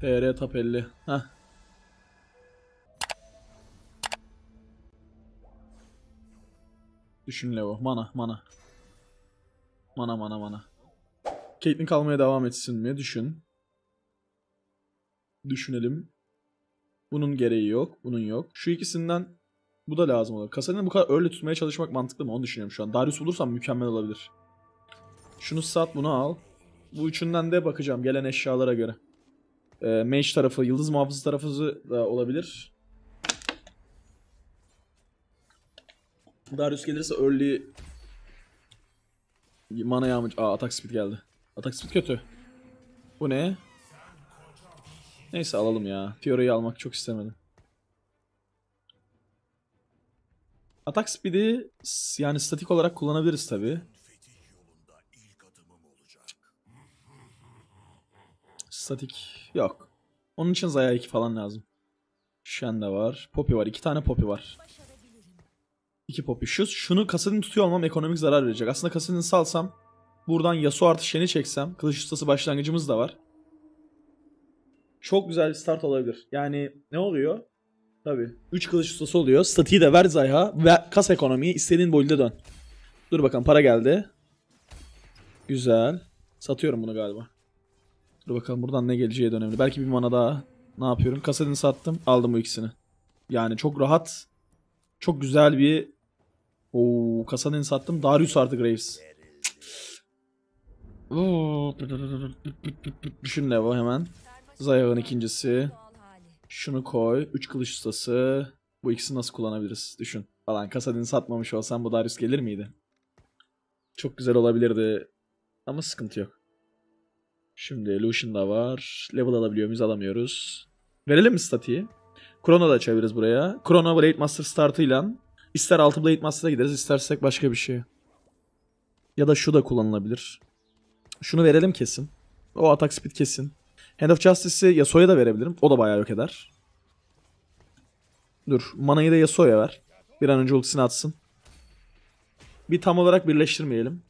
PR Top 50. Heh. Düşün Levo. Mana mana. Mana mana mana. Caitlyn kalmaya devam etsin mi? Düşün. Düşünelim. Bunun gereği yok. Bunun yok. Şu ikisinden bu da lazım olur. Kasarini bu kadar öyle tutmaya çalışmak mantıklı mı? Onu düşünüyorum şu an. Darius bulursam mükemmel olabilir. Şunu sat bunu al. Bu üçünden de bakacağım gelen eşyalara göre e, ee, mage tarafı, yıldız muhafızı tarafı da olabilir. Darius gelirse early mana yağmacı. Aa atak speed geldi. Atak speed kötü. Bu ne? Neyse alalım ya. Fiora'yı almak çok istemedim. Atak speed'i yani statik olarak kullanabiliriz tabi. Statik yok. Onun için Zaya 2 falan lazım. Shen de var. Poppy var. İki tane Poppy var. İki Poppy. Şu, şunu Kasadin tutuyor olmam ekonomik zarar verecek. Aslında Kasadin'i salsam buradan Yasuo artı Shen'i çeksem kılıç ustası başlangıcımız da var. Çok güzel bir start olabilir. Yani ne oluyor? Tabii. 3 kılıç ustası oluyor. Statiği de ver Zayha ve kas ekonomiyi istediğin boyunda dön. Dur bakalım para geldi. Güzel. Satıyorum bunu galiba. Dur bakalım buradan ne geleceği de önemli. Belki bir mana daha. Ne yapıyorum? Kasadini sattım. Aldım bu ikisini. Yani çok rahat. Çok güzel bir... Oo, kasadini sattım. Darius artı Graves. Oo, düşün Levo hemen. Zayağın ikincisi. Şunu koy. Üç kılıç ustası. Bu ikisini nasıl kullanabiliriz? Düşün. Falan kasadını satmamış olsam bu Darius gelir miydi? Çok güzel olabilirdi. Ama sıkıntı yok. Şimdi Lucian da var. Level alabiliyor muyuz? Alamıyoruz. Verelim mi statiyi? Chrono da çeviririz buraya. Chrono Blade Master startıyla ister 6 Blade Master'a gideriz istersek başka bir şey. Ya da şu da kullanılabilir. Şunu verelim kesin. O atak speed kesin. Hand of Justice'i Yasuo'ya da verebilirim. O da bayağı yok eder. Dur. Mana'yı da Yasuo'ya ver. Bir an önce ultisini atsın. Bir tam olarak birleştirmeyelim.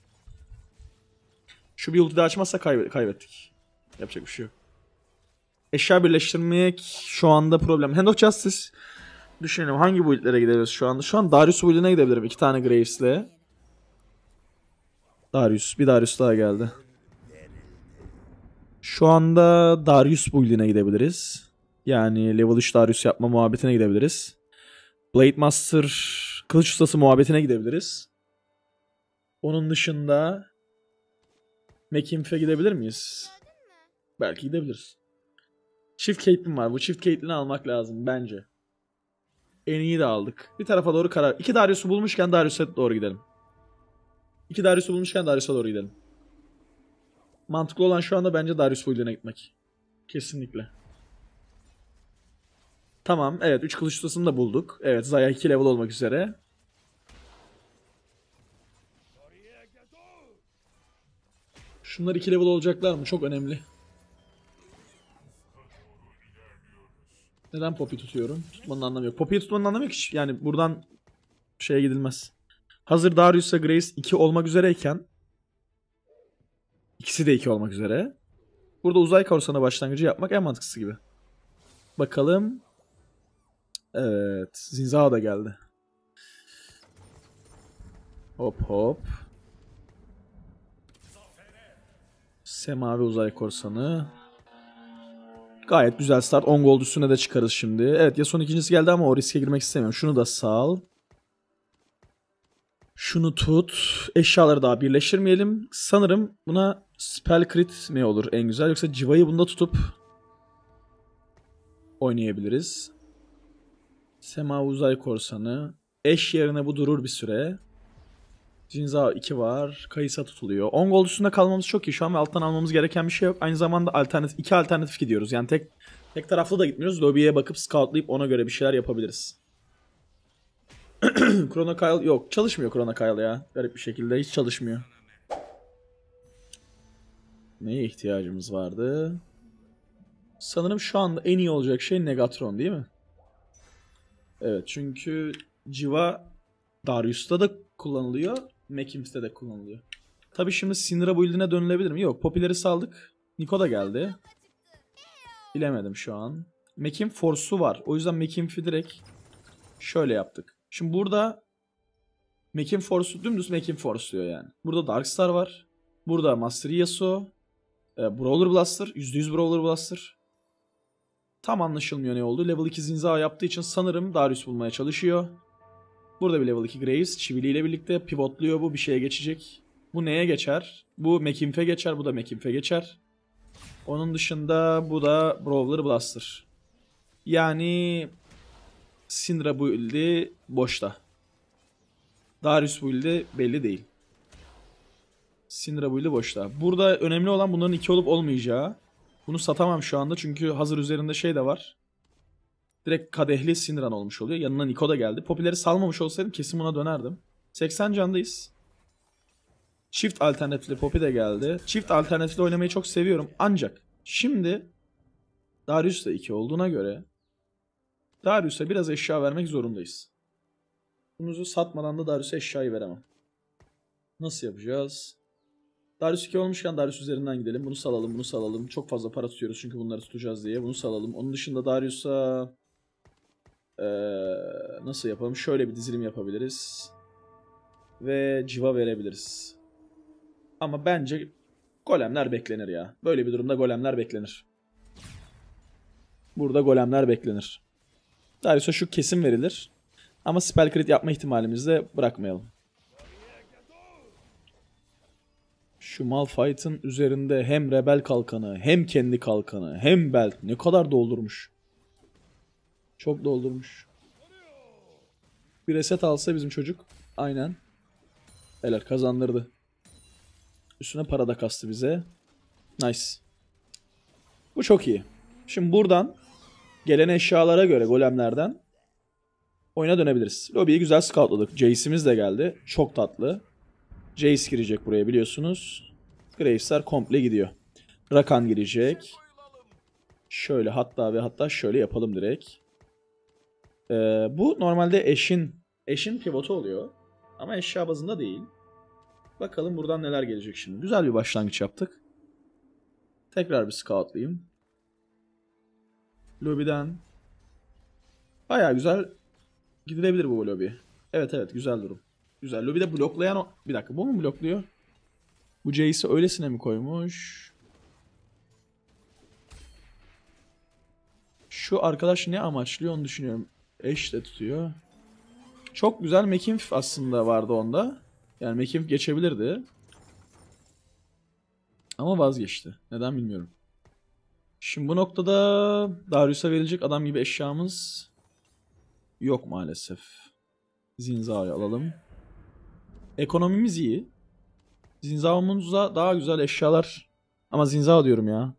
Şu bir ulti de açmazsa kaybettik. Yapacak bir şey yok. Eşya birleştirmek şu anda problem. Hand of Justice düşünelim hangi build'lere gidebiliriz şu anda? Şu an Darius build'ine gidebilirim. iki tane Graves'le. Darius. Bir Darius daha geldi. Şu anda Darius build'ine gidebiliriz. Yani level 3 Darius yapma muhabbetine gidebiliriz. Blade Master kılıç ustası muhabbetine gidebiliriz. Onun dışında McInf'e gidebilir miyiz? Belki gidebiliriz. Çift Caitlyn var. Bu çift Caitlyn'i almak lazım bence. En iyi de aldık. Bir tarafa doğru karar. İki Darius'u bulmuşken Darius'a doğru gidelim. İki Darius'u bulmuşken Darius'a doğru gidelim. Mantıklı olan şu anda bence Darius Full'den gitmek. Kesinlikle. Tamam evet 3 kılıç ustasını da bulduk. Evet Zaya 2 level olmak üzere. Şunlar 2 level olacaklar mı? Çok önemli. Neden Poppy tutuyorum? Tutmanın anlamı yok. Poppy'yi tutmanın anlamı yok hiç. Yani buradan şeye gidilmez. Hazır Darius'a Grace 2 olmak üzereyken ikisi de 2 olmak üzere. Burada uzay Korsanı başlangıcı yapmak en mantıklısı gibi. Bakalım. Evet. Zinza da geldi. Hop hop. Semavi Uzay Korsanı. Gayet güzel start. 10 gold üstüne de çıkarız şimdi. Evet ya son ikincisi geldi ama o riske girmek istemiyorum. Şunu da sal. Şunu tut. Eşyaları daha birleştirmeyelim. Sanırım buna spell crit mi olur en güzel yoksa civayı bunda tutup oynayabiliriz. Semavi Uzay Korsanı. Eş yerine bu durur bir süre. Cinza 2 var. Kayısa tutuluyor. 10 gol üstünde kalmamız çok iyi. Şu an ve alttan almamız gereken bir şey yok. Aynı zamanda alternatif iki alternatif gidiyoruz. Yani tek tek taraflı da gitmiyoruz. Lobby'ye bakıp scoutlayıp ona göre bir şeyler yapabiliriz. Chrono Kyle yok. Çalışmıyor Chrono Kyle ya. Garip bir şekilde hiç çalışmıyor. Neye ihtiyacımız vardı? Sanırım şu anda en iyi olacak şey Negatron değil mi? Evet çünkü Civa Darius'ta da kullanılıyor. Mekims'te de kullanılıyor. Tabi şimdi Sinra build'ine dönülebilir mi? Yok. Popüleri saldık. Niko da geldi. Bilemedim şu an. Mekim Force'u var. O yüzden Mekimf'i direkt şöyle yaptık. Şimdi burada Mekim Force'u dümdüz Mekim Force diyor yani. Burada Darkstar var. Burada Master Yasuo. E, ee, Brawler Blaster. %100 Brawler Blaster. Tam anlaşılmıyor ne oldu. Level 2 Zinza yaptığı için sanırım Darius bulmaya çalışıyor. Burada bir level 2 Graves. çiviliyle ile birlikte pivotluyor bu. Bir şeye geçecek. Bu neye geçer? Bu Mekimfe geçer. Bu da Mekimfe geçer. Onun dışında bu da Brawler Blaster. Yani Syndra build'i boşta. Darius build'i belli değil. Syndra build'i boşta. Burada önemli olan bunların iki olup olmayacağı. Bunu satamam şu anda çünkü hazır üzerinde şey de var. Direkt kadehli Sinran olmuş oluyor. Yanına Niko da geldi. Popüleri salmamış olsaydım kesin buna dönerdim. 80 candayız. Çift alternatifli popi de geldi. Çift alternatifli oynamayı çok seviyorum. Ancak şimdi Darius da 2 olduğuna göre Darius'a biraz eşya vermek zorundayız. Bunuzu satmadan da Darius'a eşyayı veremem. Nasıl yapacağız? Darius 2 olmuşken Darius üzerinden gidelim. Bunu salalım, bunu salalım. Çok fazla para tutuyoruz çünkü bunları tutacağız diye. Bunu salalım. Onun dışında Darius'a ee, nasıl yapalım? Şöyle bir dizilim yapabiliriz. Ve civa verebiliriz. Ama bence golemler beklenir ya. Böyle bir durumda golemler beklenir. Burada golemler beklenir. Darius'a şu kesim verilir. Ama spell crit yapma ihtimalimizi de bırakmayalım. Şu Malphite'ın üzerinde hem rebel kalkanı, hem kendi kalkanı, hem belt ne kadar doldurmuş. Çok doldurmuş. Bir reset alsa bizim çocuk. Aynen. Eller kazandırdı. Üstüne para da kastı bize. Nice. Bu çok iyi. Şimdi buradan gelen eşyalara göre golemlerden oyuna dönebiliriz. Lobiyi güzel scoutladık. Jace'imiz de geldi. Çok tatlı. Jace girecek buraya biliyorsunuz. Graves'ler komple gidiyor. Rakan girecek. Şöyle hatta ve hatta şöyle yapalım direkt. Ee, bu normalde eşin eşin pivotu oluyor. Ama eşya bazında değil. Bakalım buradan neler gelecek şimdi. Güzel bir başlangıç yaptık. Tekrar bir scoutlayayım. Lobiden. Baya güzel gidilebilir bu lobi. Evet evet güzel durum. Güzel. Lobide bloklayan o... Bir dakika bu mu blokluyor? Bu Jace'i öylesine mi koymuş? Şu arkadaş ne amaçlıyor onu düşünüyorum. Eş de tutuyor. Çok güzel Mekinf aslında vardı onda. Yani Mekinf geçebilirdi. Ama vazgeçti. Neden bilmiyorum. Şimdi bu noktada Darius'a verilecek adam gibi eşyamız yok maalesef. Zinza'yı alalım. Ekonomimiz iyi. Zinza'mıza daha güzel eşyalar ama Zinza diyorum ya.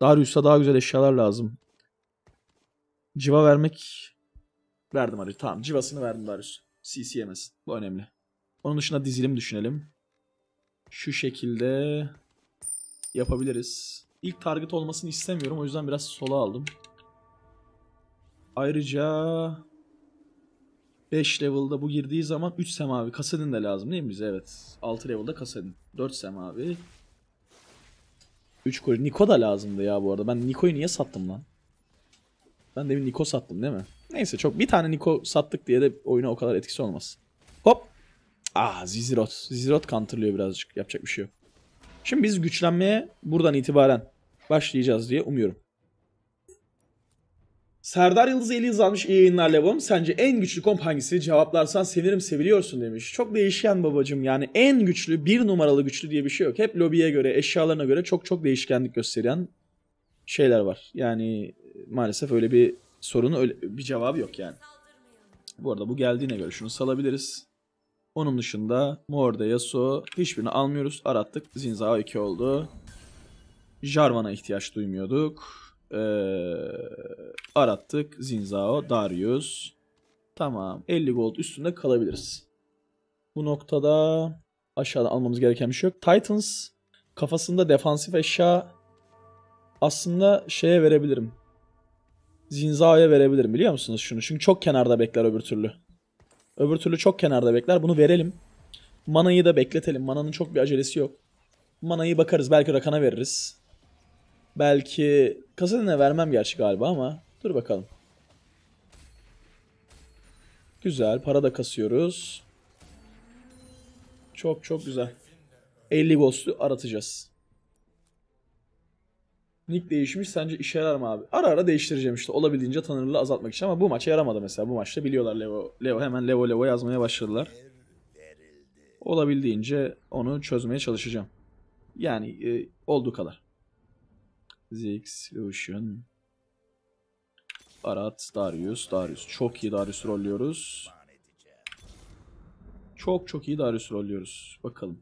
Darius'a daha güzel eşyalar lazım. Civa vermek Verdim aracı. Tamam civasını verdim aracı. CC yemez. Bu önemli. Onun dışında dizilim düşünelim. Şu şekilde yapabiliriz. İlk target olmasını istemiyorum. O yüzden biraz sola aldım. Ayrıca 5 level'da bu girdiği zaman 3 semavi kasadin de lazım değil mi bize? Evet. 6 level'da kasadin. 4 semavi. 3 koli. Niko da lazımdı ya bu arada. Ben Niko'yu niye sattım lan? Ben de Niko sattım değil mi? Neyse çok bir tane Niko sattık diye de oyuna o kadar etkisi olmaz. Hop. Ah Zizirot. Zizirot counterlıyor birazcık. Yapacak bir şey yok. Şimdi biz güçlenmeye buradan itibaren başlayacağız diye umuyorum. Serdar Yıldız 50 yıl iyi yayınlar Levom. Sence en güçlü komp hangisi? Cevaplarsan sevinirim seviliyorsun demiş. Çok değişken babacım yani en güçlü bir numaralı güçlü diye bir şey yok. Hep lobiye göre eşyalarına göre çok çok değişkenlik gösteren şeyler var. Yani maalesef öyle bir sorunu öyle bir cevabı yok yani. Bu arada bu geldiğine göre şunu salabiliriz. Onun dışında Morde, Yasuo hiçbirini almıyoruz. Arattık. Zinza 2 oldu. Jarvan'a ihtiyaç duymuyorduk. Ee, arattık. Zinzao, Darius. Tamam. 50 gold üstünde kalabiliriz. Bu noktada aşağıda almamız gereken bir şey yok. Titans kafasında defansif eşya aslında şeye verebilirim. Zinza'ya verebilirim biliyor musunuz şunu? Çünkü çok kenarda bekler öbür türlü. Öbür türlü çok kenarda bekler. Bunu verelim. Manayı da bekletelim. Mananın çok bir acelesi yok. Manayı bakarız. Belki Rakan'a veririz. Belki Kasadin'e vermem gerçi galiba ama dur bakalım. Güzel. Para da kasıyoruz. Çok çok güzel. 50 ghost'u aratacağız. Nick değişmiş sence işe yarar mı abi? Ara ara değiştireceğim işte olabildiğince tanırlığı azaltmak için ama bu maça yaramadı mesela. Bu maçta biliyorlar Leo, Leo hemen Leo Leo yazmaya başladılar. Olabildiğince onu çözmeye çalışacağım. Yani e, olduğu kadar. Ziggs, Lucian, Arat, Darius, Darius. Çok iyi Darius rollüyoruz. Çok çok iyi Darius rollüyoruz. Bakalım.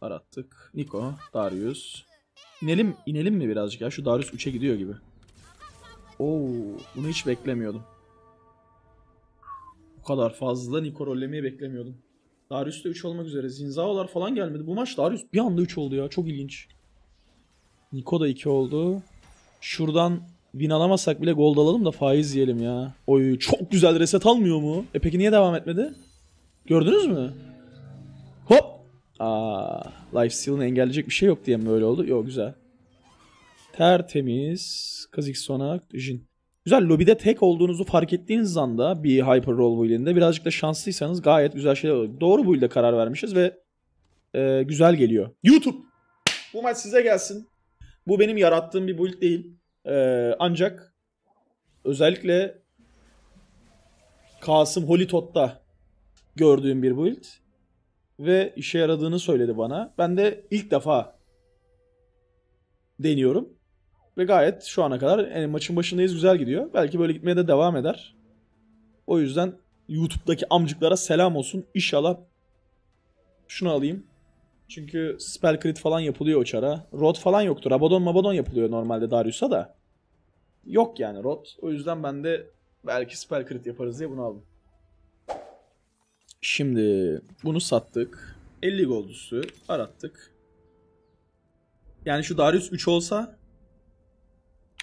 Arattık. Niko, Darius. İnelim, inelim mi birazcık ya? Şu Darius 3'e gidiyor gibi. Oo, bunu hiç beklemiyordum. Bu kadar fazla Niko rollemeyi beklemiyordum. Darius da 3 olmak üzere. Zinzaolar falan gelmedi. Bu maç Darius bir anda 3 oldu ya. Çok ilginç. Niko da 2 oldu. Şuradan win alamasak bile gold alalım da faiz yiyelim ya. Oy çok güzel reset almıyor mu? E peki niye devam etmedi? Gördünüz mü? Aa, life steal'ını engelleyecek bir şey yok diye mi böyle oldu? Yok güzel. Tertemiz. sona Jin. Güzel lobide tek olduğunuzu fark ettiğiniz anda bir Hyper Roll build'inde birazcık da şanslıysanız gayet güzel şeyler olur. Doğru bu build'e karar vermişiz ve e, güzel geliyor. YouTube! Bu maç size gelsin. Bu benim yarattığım bir build değil. E, ancak özellikle Kasım Holitot'ta gördüğüm bir build ve işe yaradığını söyledi bana. Ben de ilk defa deniyorum ve gayet şu ana kadar yani maçın başındayız güzel gidiyor. Belki böyle gitmeye de devam eder. O yüzden YouTube'daki amcıklara selam olsun. İnşallah şunu alayım. Çünkü spell crit falan yapılıyor uçara. Rod falan yoktur. Abaddon, mabadon yapılıyor normalde Darius'a da. Yok yani rod. O yüzden ben de belki spell crit yaparız diye bunu aldım. Şimdi bunu sattık. 50 gold üstü arattık. Yani şu Darius 3 olsa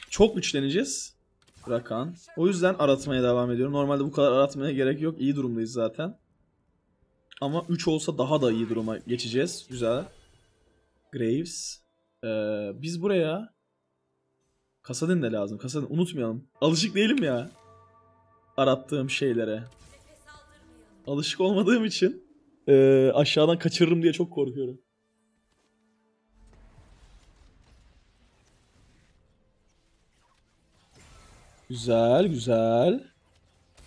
çok güçleneceğiz. Rakan. O yüzden aratmaya devam ediyorum. Normalde bu kadar aratmaya gerek yok. İyi durumdayız zaten. Ama 3 olsa daha da iyi duruma geçeceğiz. Güzel. Graves. Ee, biz buraya Kasadin de lazım. Kasadin unutmayalım. Alışık değilim ya. Arattığım şeylere alışık olmadığım için e, aşağıdan kaçırırım diye çok korkuyorum. Güzel güzel.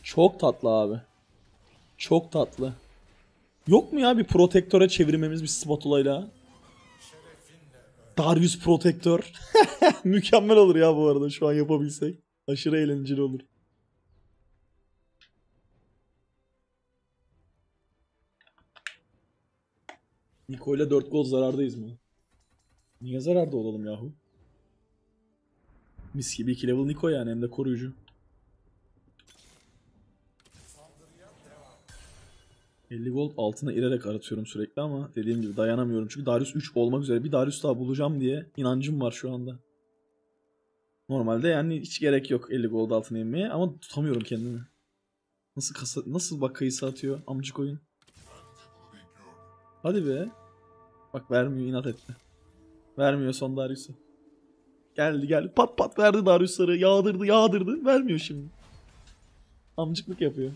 Çok tatlı abi. Çok tatlı. Yok mu ya bir protektöre çevirmemiz bir spatula ile? Darius protektör. Mükemmel olur ya bu arada şu an yapabilsek. Aşırı eğlenceli olur. Niko ile 4 gol zarardayız mı? Niye zararda olalım yahu? Mis gibi 2 level Niko yani hem de koruyucu. ...50 gold altına irerek aratıyorum sürekli ama dediğim gibi dayanamıyorum. Çünkü Darius 3 olmak üzere bir Darius daha bulacağım diye inancım var şu anda. Normalde yani hiç gerek yok 50 gold altına inmeye ama tutamıyorum kendimi. Nasıl kasa, nasıl bak kayısı atıyor amcık oyun. Hadi be. Bak vermiyor inat etti. Vermiyor son Darius'u. Geldi geldi pat pat verdi Darius'ları. Yağdırdı yağdırdı. Vermiyor şimdi. Amcıklık yapıyor.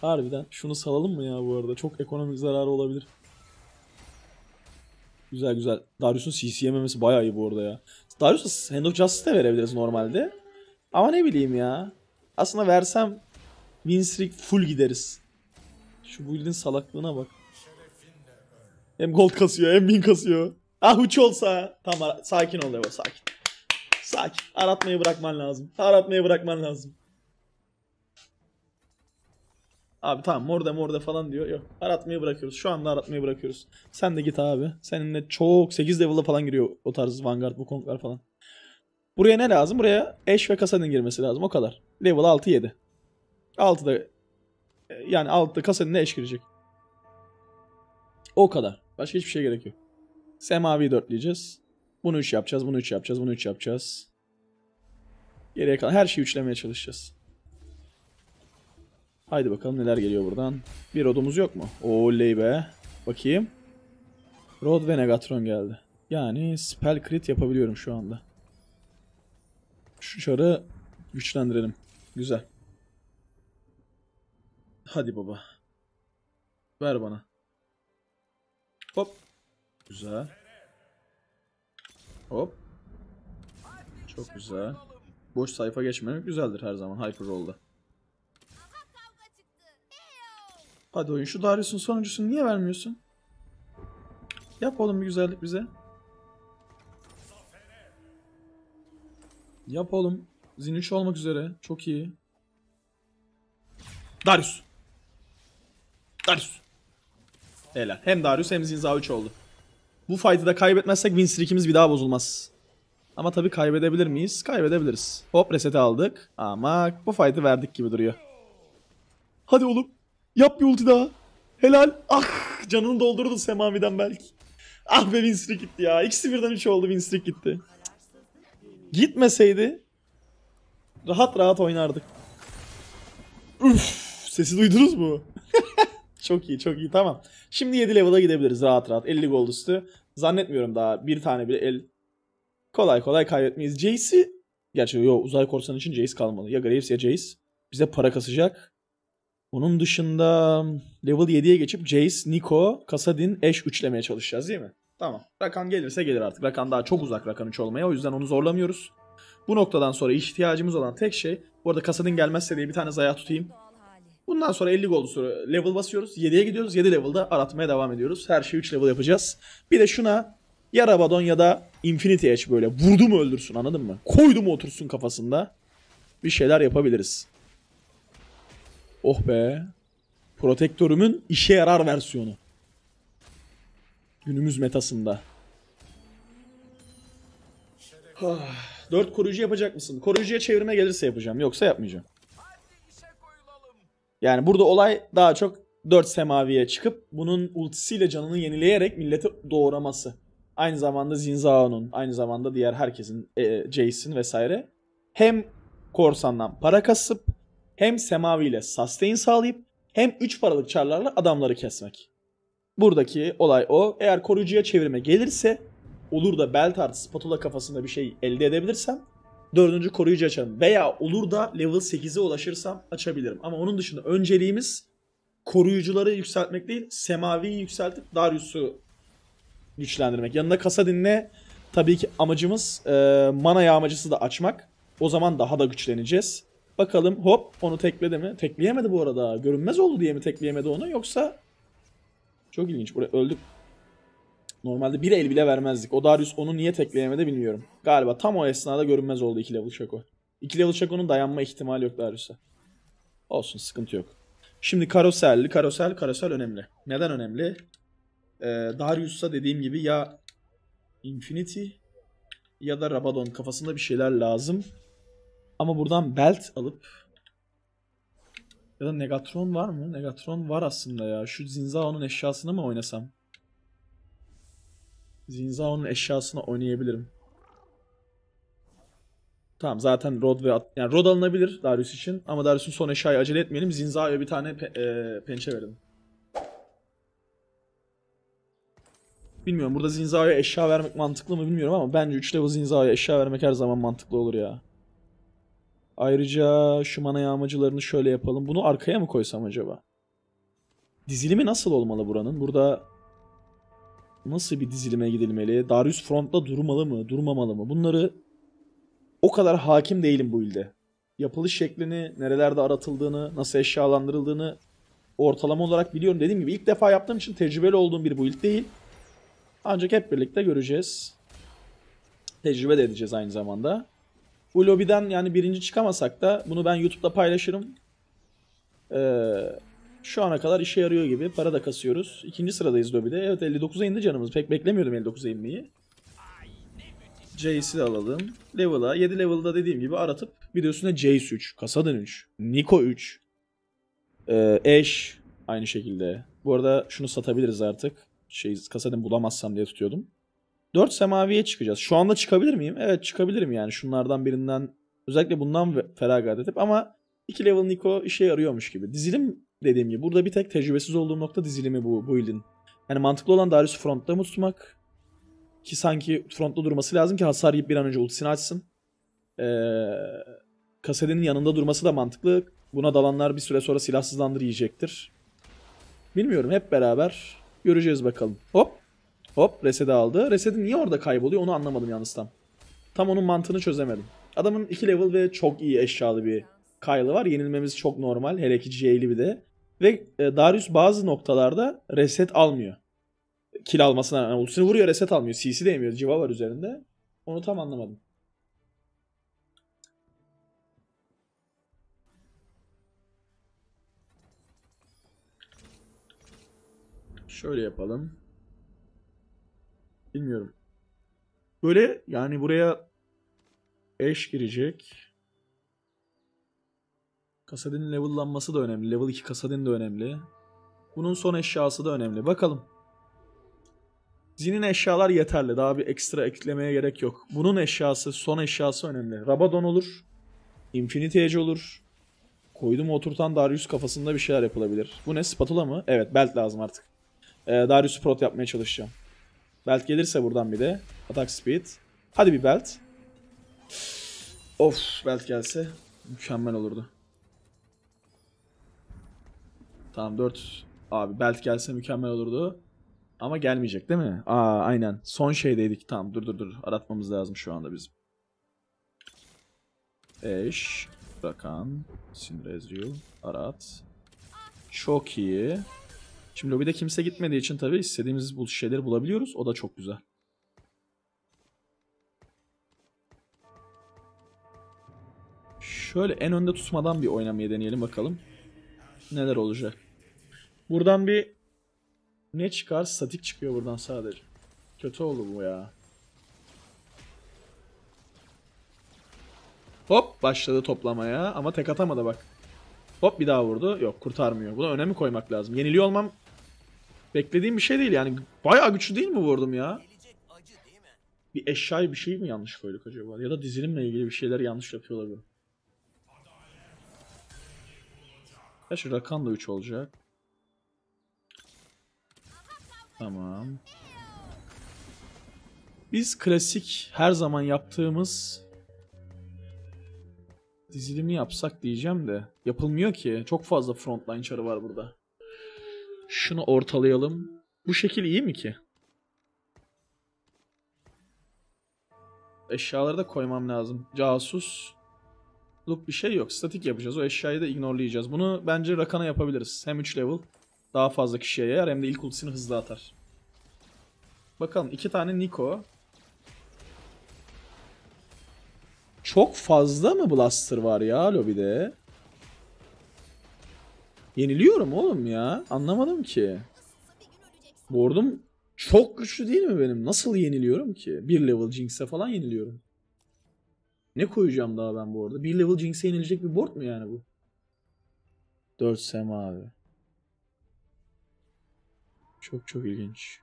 Harbiden şunu salalım mı ya bu arada? Çok ekonomik zararı olabilir. Güzel güzel. Darius'un CC yememesi bayağı iyi bu arada ya. Darius'a Hand of Justice verebiliriz normalde. Ama ne bileyim ya. Aslında versem Winstreak full gideriz. Şu build'in salaklığına bak. Hem gold kasıyor hem bin kasıyor. Ah uç olsa. Tamam sakin ol Evo sakin. Sakin. Aratmayı bırakman lazım. Aratmayı bırakman lazım. Abi tamam morda morda falan diyor. Yok aratmayı bırakıyoruz. Şu anda aratmayı bırakıyoruz. Sen de git abi. Seninle çok 8 level'a falan giriyor o tarz Vanguard bu konuklar falan. Buraya ne lazım? Buraya eş ve kasanın girmesi lazım. O kadar. Level 6 7. 6'da yani 6'da kasanın ne eş girecek. O kadar. Başka hiçbir şey gerek yok. Semavi dörtleyeceğiz. Bunu 3 yapacağız, bunu 3 yapacağız, bunu 3 yapacağız. Geriye kalan her şeyi üçlemeye çalışacağız. Haydi bakalım neler geliyor buradan. Bir odumuz yok mu? Oley be. Bakayım. Rod ve Negatron geldi. Yani spell crit yapabiliyorum şu anda. Şu çarı güçlendirelim. Güzel. Hadi baba. Ver bana. Hop. Güzel. Hop. Çok güzel. Boş sayfa geçmemek güzeldir her zaman Hyper Roll'da. Hadi oyun şu Darius'un sonuncusunu niye vermiyorsun? Yap oğlum bir güzellik bize. Yap oğlum. Zinuş olmak üzere. Çok iyi. Darius. Darius. Helal. Hem Darius hem Zinza 3 oldu. Bu fight'ı da kaybetmezsek win streak'imiz bir daha bozulmaz. Ama tabii kaybedebilir miyiz? Kaybedebiliriz. Hop reset'i aldık. Ama bu fight'ı verdik gibi duruyor. Hadi oğlum. Yap bir ulti daha. Helal. Ah canını doldurdu semamiden belki. Ah be Winstreak gitti ya. İkisi birden 3 oldu Winstreak gitti. Gitmeseydi rahat rahat oynardık. Üf, sesi duydunuz mu? Çok iyi çok iyi tamam. Şimdi 7 level'a gidebiliriz rahat rahat. 50 gold üstü. Zannetmiyorum daha bir tane bile el kolay kolay kaybetmeyiz. Jace'i gerçi yo uzay korsanı için Jace kalmalı. Ya Graves ya Jace. Bize para kasacak. Onun dışında level 7'ye geçip Jace, Nico, Kasadin, Ash üçlemeye çalışacağız değil mi? Tamam. Rakan gelirse gelir artık. Rakan daha çok uzak Rakan 3 olmaya. O yüzden onu zorlamıyoruz. Bu noktadan sonra ihtiyacımız olan tek şey... Bu arada Kasadin gelmezse diye bir tane Zaya tutayım. Bundan sonra 50 gol sonra level basıyoruz. 7'ye gidiyoruz. 7 level'da aratmaya devam ediyoruz. Her şeyi 3 level yapacağız. Bir de şuna ya Rabadon ya da Infinity Edge böyle vurdu mu öldürsün anladın mı? Koydu mu otursun kafasında. Bir şeyler yapabiliriz. Oh be. Protektörümün işe yarar versiyonu. Günümüz metasında. Ah, 4 koruyucu yapacak mısın? Koruyucuya çevirme gelirse yapacağım. Yoksa yapmayacağım. Yani burada olay daha çok dört semaviye çıkıp bunun ultisiyle canını yenileyerek milleti doğraması. Aynı zamanda Zinzao'nun, aynı zamanda diğer herkesin, e, Jason vesaire. Hem korsandan para kasıp hem semaviyle ile sustain sağlayıp hem 3 paralık çarlarla adamları kesmek. Buradaki olay o. Eğer koruyucuya çevirme gelirse olur da bel tartı spatula kafasında bir şey elde edebilirsem Dördüncü koruyucu açarım. Veya olur da level 8'e ulaşırsam açabilirim. Ama onun dışında önceliğimiz koruyucuları yükseltmek değil, semaviyi yükseltip Darius'u güçlendirmek. yanında kasa dinle tabii ki amacımız e, mana yağmacısı da açmak. O zaman daha da güçleneceğiz. Bakalım hop onu tekledi mi? Tekleyemedi bu arada. Görünmez oldu diye mi tekleyemedi onu yoksa... Çok ilginç. Buraya öldük. Normalde bir el bile vermezdik. O Darius onu niye tekleyemedi bilmiyorum. Galiba tam o esnada görünmez oldu 2 level Shaco. 2 level Shaco'nun dayanma ihtimali yok Darius'a. Olsun sıkıntı yok. Şimdi karoselli, karosel, karosel önemli. Neden önemli? Ee, Darius'a dediğim gibi ya Infinity ya da Rabadon kafasında bir şeyler lazım. Ama buradan belt alıp ya da Negatron var mı? Negatron var aslında ya. Şu Zinzao'nun eşyasını mı oynasam? Zinzao'nun eşyasına oynayabilirim. Tamam zaten Rod ve at yani Rod alınabilir Darius için ama Darius'un son eşyayı acele etmeyelim. Zinzao'ya bir tane pe e pençe verelim. Bilmiyorum burada Zinzao'ya eşya vermek mantıklı mı bilmiyorum ama bence 3 level Zinzao'ya eşya vermek her zaman mantıklı olur ya. Ayrıca şu mana yağmacılarını şöyle yapalım. Bunu arkaya mı koysam acaba? Dizilimi nasıl olmalı buranın? Burada nasıl bir dizilime gidilmeli? Darius frontta durmalı mı, durmamalı mı? Bunları o kadar hakim değilim bu ilde. Yapılış şeklini, nerelerde aratıldığını, nasıl eşyalandırıldığını ortalama olarak biliyorum. Dediğim gibi ilk defa yaptığım için tecrübeli olduğum bir build değil. Ancak hep birlikte göreceğiz. Tecrübe de edeceğiz aynı zamanda. Bu lobiden yani birinci çıkamasak da bunu ben YouTube'da paylaşırım. Ee, şu ana kadar işe yarıyor gibi. Para da kasıyoruz. İkinci sıradayız lobide. Evet 59'a indi canımız. Pek beklemiyordum 59'a inmeyi. Jace'i alalım. Level'a. 7 level'da dediğim gibi aratıp videosunda de Jace 3. Kasadın 3. Niko 3. Ee, Ash aynı şekilde. Bu arada şunu satabiliriz artık. Şey kasadın bulamazsam diye tutuyordum. 4 semaviye çıkacağız. Şu anda çıkabilir miyim? Evet çıkabilirim yani. Şunlardan birinden özellikle bundan feragat edip ama 2 level Niko işe yarıyormuş gibi. Dizilim Dediğim gibi burada bir tek tecrübesiz olduğum nokta dizilimi bu bu ilin Yani mantıklı olan Darius'u frontta mı tutmak? Ki sanki frontta durması lazım ki hasar yiyip bir an önce ultisini açsın. Ee, Kasedin'in yanında durması da mantıklı. Buna dalanlar bir süre sonra silahsızlandır yiyecektir. Bilmiyorum hep beraber göreceğiz bakalım. Hop. Hop Resed'i aldı. Resed'i niye orada kayboluyor onu anlamadım yalnız tam. Tam onun mantığını çözemedim. Adamın 2 level ve çok iyi eşyalı bir Kyle'ı var. Yenilmemiz çok normal. Hele ki Jay'li bir de. Ve e, Darius bazı noktalarda reset almıyor. Kill almasına rağmen. Yani ultisini vuruyor reset almıyor. CC de Civa var üzerinde. Onu tam anlamadım. Şöyle yapalım. Bilmiyorum. Böyle yani buraya eş girecek. Kasadin'in level'lanması da önemli. Level 2 Kasadin de önemli. Bunun son eşyası da önemli. Bakalım. Zin'in eşyalar yeterli. Daha bir ekstra eklemeye gerek yok. Bunun eşyası, son eşyası önemli. Rabadon olur. Infinity Edge olur. Koydum oturtan Darius kafasında bir şeyler yapılabilir. Bu ne? Spatula mı? Evet belt lazım artık. Ee, Darius prot yapmaya çalışacağım. Belt gelirse buradan bir de. Attack speed. Hadi bir belt. Of belt gelse mükemmel olurdu. Tamam 4 abi belt gelse mükemmel olurdu. Ama gelmeyecek değil mi? Aa aynen. Son şeydeydik. Tamam dur dur dur. Aratmamız lazım şu anda bizim. Eş. Rakan. Sinir Ezreal. Arat. Çok iyi. Şimdi lobide kimse gitmediği için tabii istediğimiz bu şeyleri bulabiliyoruz. O da çok güzel. Şöyle en önde tutmadan bir oynamaya deneyelim bakalım. Neler olacak. Buradan bir ne çıkar? Statik çıkıyor buradan sadece. Kötü oldu bu ya. Hop başladı toplamaya ama tek atamadı bak. Hop bir daha vurdu. Yok kurtarmıyor. Buna önemi koymak lazım. Yeniliyor olmam beklediğim bir şey değil yani. Bayağı güçlü değil mi vurdum ya? Bir eşya bir şey mi yanlış koyduk acaba? Ya da dizilimle ilgili bir şeyler yanlış yapıyorlar olabilir. Ya şu Rakan da 3 olacak. Tamam. Biz klasik her zaman yaptığımız dizilimi yapsak diyeceğim de yapılmıyor ki. Çok fazla frontline çarı var burada. Şunu ortalayalım. Bu şekil iyi mi ki? Eşyaları da koymam lazım. Casus. Loop bir şey yok. Statik yapacağız. O eşyayı da ignorlayacağız. Bunu bence Rakan'a yapabiliriz. Hem 3 level daha fazla kişiye yayar hem de ilk ultisini hızlı atar. Bakalım iki tane Niko. Çok fazla mı Blaster var ya lobide? Yeniliyorum oğlum ya. Anlamadım ki. Board'um çok güçlü değil mi benim? Nasıl yeniliyorum ki? Bir level Jinx'e falan yeniliyorum. Ne koyacağım daha ben bu arada? Bir level Jinx'e yenilecek bir board mu yani bu? 4 sem abi. Çok çok ilginç.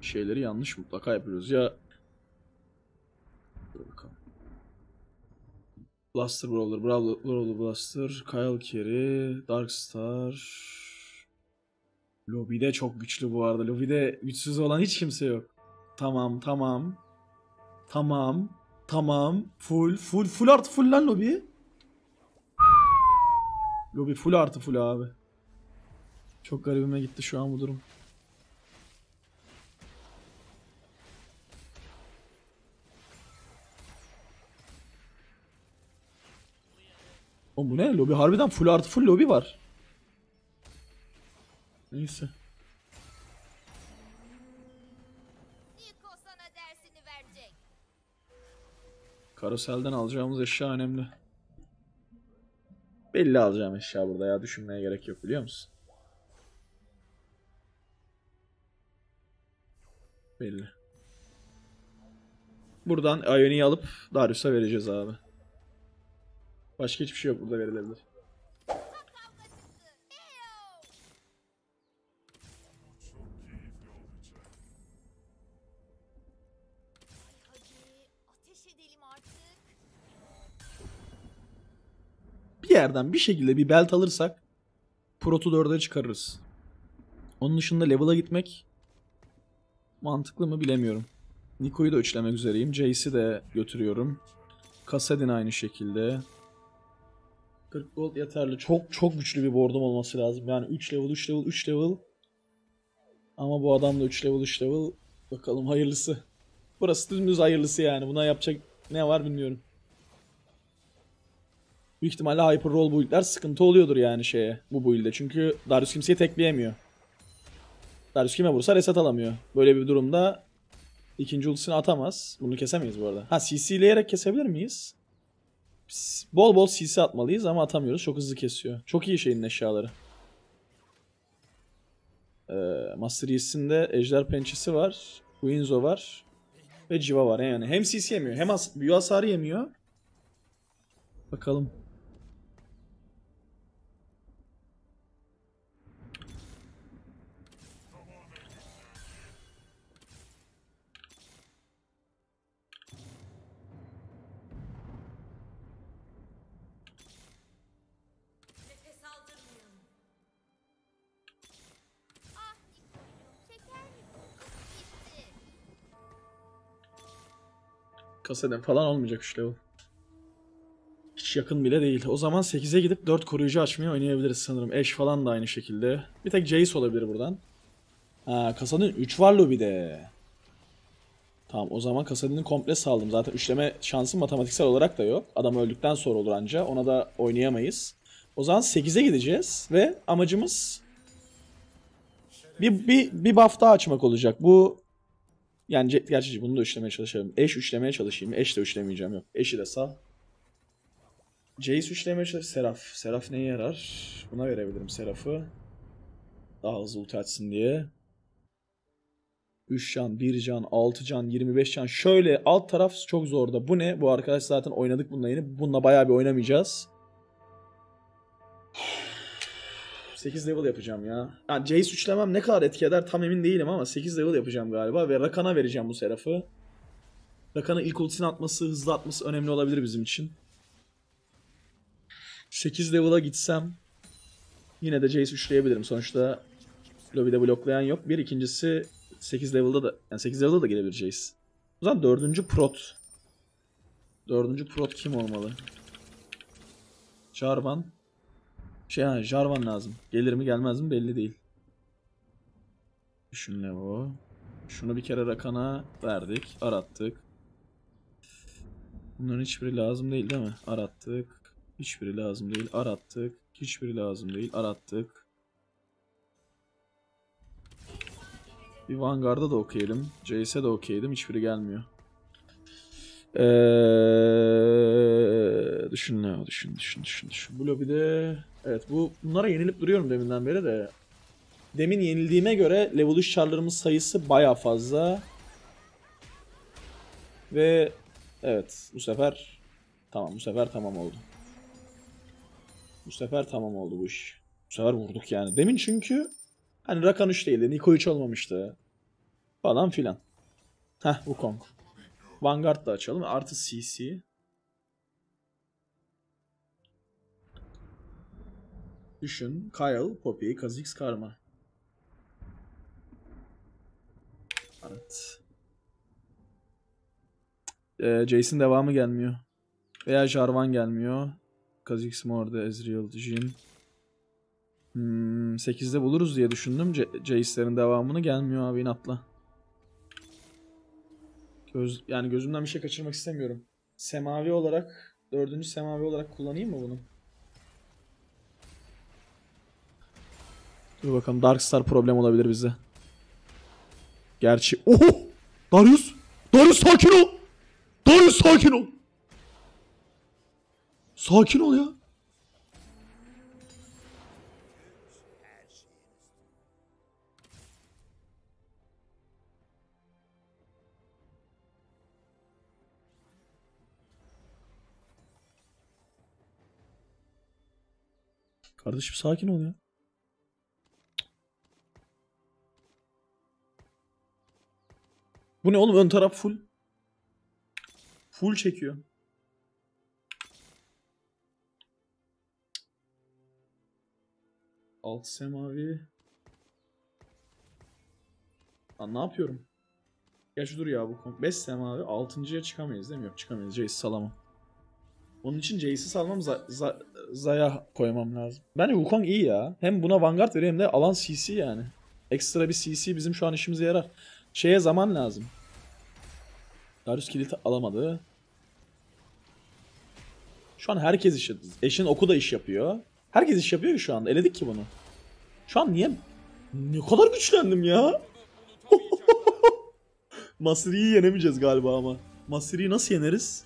şeyleri yanlış mutlaka yapıyoruz. Ya bakalım. Blaster Brawler, Brawler, Brawler Blaster, Kyle Carey, Dark Star. Lobby de çok güçlü bu arada. Lobby'de güçsüz olan hiç kimse yok. Tamam tamam. Tamam. Tamam. Full full full artı full lan lobby. lobby full artı full abi. Çok garibime gitti şu an bu durum. O bu ne? Lobi harbiden full artı full lobi var. Neyse. Niko sana dersini verecek. Karuselden alacağımız eşya önemli. Belli alacağım eşya burada ya. Düşünmeye gerek yok biliyor musun? Belli. Buradan Ioni'yi alıp Darius'a vereceğiz abi. Başka hiçbir şey yok burada verilebilir. bir yerden bir şekilde bir belt alırsak Proto 4'e çıkarırız. Onun dışında level'a gitmek mantıklı mı bilemiyorum. Niko'yu da üçlemek üzereyim. Jace'i de götürüyorum. Kasadin aynı şekilde. 40 gold yeterli. Çok çok güçlü bir board'um olması lazım. Yani 3 level, 3 level, 3 level. Ama bu adam da 3 level, 3 level. Bakalım hayırlısı. Burası düzümüz hayırlısı yani. Buna yapacak ne var bilmiyorum. Büyük ihtimalle Hyper Roll build'ler sıkıntı oluyordur yani şeye bu build'de. Çünkü Darius kimseyi tekleyemiyor. Darius kime vursa reset alamıyor. Böyle bir durumda ikinci ultisini atamaz. Bunu kesemeyiz bu arada. Ha CC'leyerek kesebilir miyiz? Biz bol bol CC atmalıyız ama atamıyoruz. Çok hızlı kesiyor. Çok iyi şeyin eşyaları. Ee, Master Yiğit'sin Ejder Pençesi var. Winzo var. Ve Civa var yani. Hem CC yemiyor hem as büyü hasarı yemiyor. Bakalım. Kaseden falan olmayacak 3 level. Hiç yakın bile değil. O zaman 8'e gidip 4 koruyucu açmaya oynayabiliriz sanırım. Eş falan da aynı şekilde. Bir tek Jace olabilir buradan. Ha, kasanın 3 var lobide. Tamam o zaman kasadını komple saldım. Zaten üçleme şansı matematiksel olarak da yok. Adam öldükten sonra olur anca. Ona da oynayamayız. O zaman 8'e gideceğiz ve amacımız bir, bir, bir buff daha açmak olacak. Bu yani gerçi bunu da üçlemeye çalışalım. Eş üçlemeye çalışayım. Eş de üçlemeyeceğim yok. Eşi de sağ. Jace üçlemeye çalış. Seraf. Seraf neye yarar? Buna verebilirim Seraf'ı. Daha hızlı ulti açsın diye. 3 can, 1 can, 6 can, 25 can. Şöyle alt taraf çok zorda. Bu ne? Bu arkadaş zaten oynadık bununla yeni. Bununla bayağı bir oynamayacağız. 8 level yapacağım ya. Yani Jace üçlemem ne kadar etki eder tam emin değilim ama 8 level yapacağım galiba ve Rakan'a vereceğim bu serafı. Rakan'ın ilk ultisini atması, hızlı atması önemli olabilir bizim için. 8 level'a gitsem yine de Jace üçleyebilirim. Sonuçta lobide bloklayan yok. Bir ikincisi 8 level'da da yani 8 level'da da gelebilir Jace. O zaman 4. prot. 4. prot kim olmalı? Jarvan. Şey ha Jarvan lazım. Gelir mi gelmez mi belli değil. Düşünle bu. Şunu bir kere Rakan'a verdik. Arattık. Bunların hiçbiri lazım değil değil mi? Arattık. Hiçbiri lazım değil. Arattık. Hiçbiri lazım değil. Arattık. Bir Vanguard'a da okuyalım. CS'e de okuyalım. Hiçbiri gelmiyor. Ee, düşün ne o? düşün düşün düşün düşün. Bu lobide Evet bu bunlara yenilip duruyorum deminden beri de. Demin yenildiğime göre level 3 çarlarımız sayısı baya fazla. Ve evet bu sefer tamam bu sefer tamam oldu. Bu sefer tamam oldu bu iş. Bu sefer vurduk yani. Demin çünkü hani Rakan 3 değildi. Niko 3 olmamıştı. Falan filan. Heh bu Kong. Vanguard da açalım. Artı CC. Düşün, Kyle, Poppy, Kazix, Karma. Evet. Ee, Jason devamı gelmiyor. Veya Jarvan gelmiyor. Kazix Morde, Ezreal, Jin. Hmm, 8'de buluruz diye düşündüm. Jace'lerin devamını gelmiyor abi inatla. Göz, yani gözümden bir şey kaçırmak istemiyorum. Semavi olarak, dördüncü semavi olarak kullanayım mı bunu? Dur bakalım Dark Star problem olabilir bize. Gerçi... Oho! Darius! Darius sakin ol! Darius sakin ol! Sakin ol ya. Kardeşim sakin ol ya. Bu ne oğlum ön taraf full. Full çekiyor. Alt semavi. Lan ne yapıyorum? Gerçi dur ya bu komp. 5 semavi 6.ya çıkamayız değil mi? Yok çıkamayız. Jace'i salamam. Onun için Jace'i salmam za za Zaya koymam lazım. Bence Wukong iyi ya. Hem buna Vanguard veriyor hem de alan CC yani. Ekstra bir CC bizim şu an işimize yarar. Şeye zaman lazım. Darius kilit alamadı. Şu an herkes iş yapıyor. Eşin oku da iş yapıyor. Herkes iş yapıyor ki şu an. Eledik ki bunu. Şu an niye? Ne kadar güçlendim ya. Masri'yi yenemeyeceğiz galiba ama. Masri'yi nasıl yeneriz?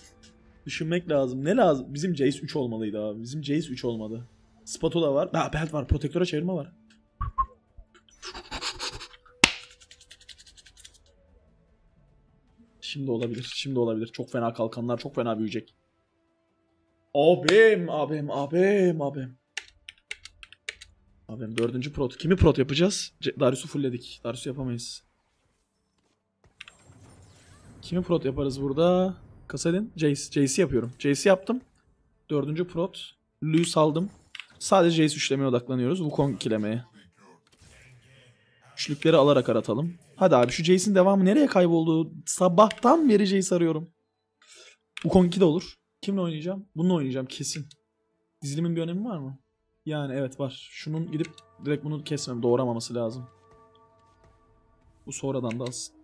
Düşünmek lazım. Ne lazım? Bizim Jace 3 olmalıydı abi. Bizim Jace 3 olmadı. Spatula var. Ha belt var. Protektora çevirme var. Şimdi olabilir. Şimdi olabilir. Çok fena kalkanlar çok fena büyüyecek. Abim, abim, abim, abim. Abim dördüncü prot. Kimi prot yapacağız? C Darius'u fullledik. Darius'u yapamayız. Kimi prot yaparız burada? Kasadin. Jace. Jace'i yapıyorum. Jace'i yaptım. Dördüncü prot. Luis aldım. Sadece Jace üçlemeye odaklanıyoruz. Wukong ikilemeye. Üçlükleri alarak aratalım. Hadi abi şu Jace'in devamı nereye kayboldu? Sabahtan beri Jace arıyorum. Ukon 2 de olur. Kimle oynayacağım? Bununla oynayacağım kesin. Dizilimin bir önemi var mı? Yani evet var. Şunun gidip direkt bunu kesmem. Doğramaması lazım. Bu sonradan da alsın.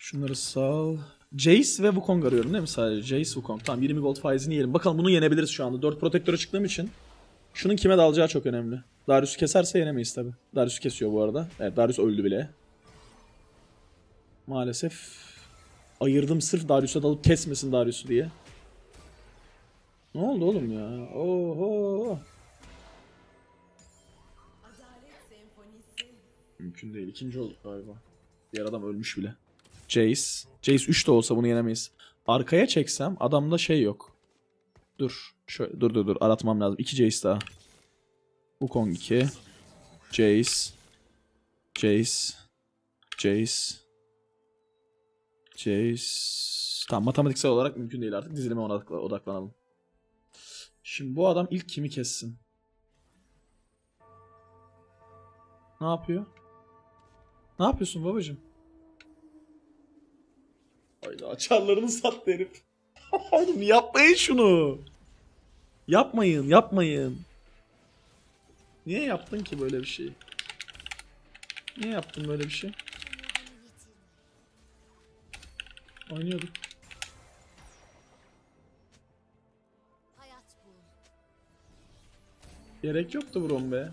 Şunları sal. Jace ve Wukong arıyorum değil mi sadece? Jace, Wukong. Tamam 20 gold faizini yiyelim. Bakalım bunu yenebiliriz şu anda. 4 protektör çıktığım için. Şunun kime dalacağı çok önemli. Darius keserse yenemeyiz tabi. Darius kesiyor bu arada. Evet Darius öldü bile. Maalesef ayırdım sırf Darius'a dalıp kesmesin Darius'u diye. Ne oldu oğlum ya? Oho. Mümkün değil. İkinci olduk galiba. Diğer adam ölmüş bile. Jace. Jace 3 de olsa bunu yenemeyiz. Arkaya çeksem adamda şey yok. Dur. Şöyle, dur dur dur. Aratmam lazım. 2 Jace daha. Wukong 2. Jace. Jace. Jace. Jace. Tamam matematiksel olarak mümkün değil artık. Dizilime odaklanalım. Şimdi bu adam ilk kimi kessin? Ne yapıyor? Ne yapıyorsun babacım? Hayda açarlarını sat derip. Oğlum yapmayın şunu. Yapmayın yapmayın. Niye yaptın ki böyle bir şeyi? Niye yaptın böyle bir şey? Oynuyorduk. Gerek yoktu Brom be.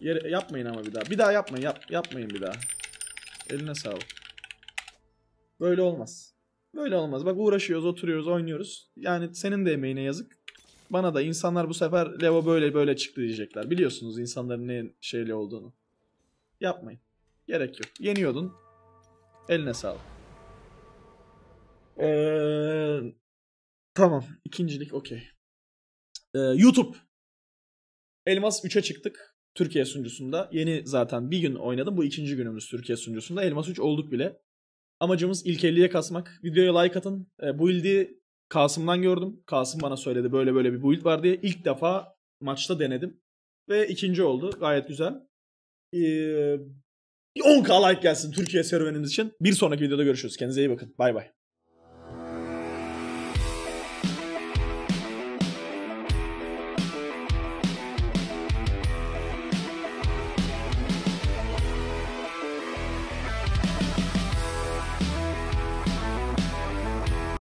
Yere, yapmayın ama bir daha. Bir daha yapmayın. Yap, yapmayın bir daha. Eline sağlık. Böyle olmaz. Böyle olmaz. Bak uğraşıyoruz, oturuyoruz, oynuyoruz. Yani senin de emeğine yazık. Bana da insanlar bu sefer Levo böyle böyle çıktı diyecekler. Biliyorsunuz insanların ne şeyli olduğunu. Yapmayın. Gerek yok. Yeniyordun. Eline sağlık. Ee, tamam. İkincilik okey. Ee, YouTube. Elmas 3'e çıktık. Türkiye sunucusunda. Yeni zaten bir gün oynadım. Bu ikinci günümüz Türkiye sunucusunda. Elmas 3 olduk bile. Amacımız ilk 50'ye kasmak. Videoya like atın. E, bu ildi Kasım'dan gördüm. Kasım bana söyledi böyle böyle bir build var diye. İlk defa maçta denedim. Ve ikinci oldu. Gayet güzel. Ee, 10k like gelsin Türkiye serüvenimiz için. Bir sonraki videoda görüşürüz. Kendinize iyi bakın. Bay bay.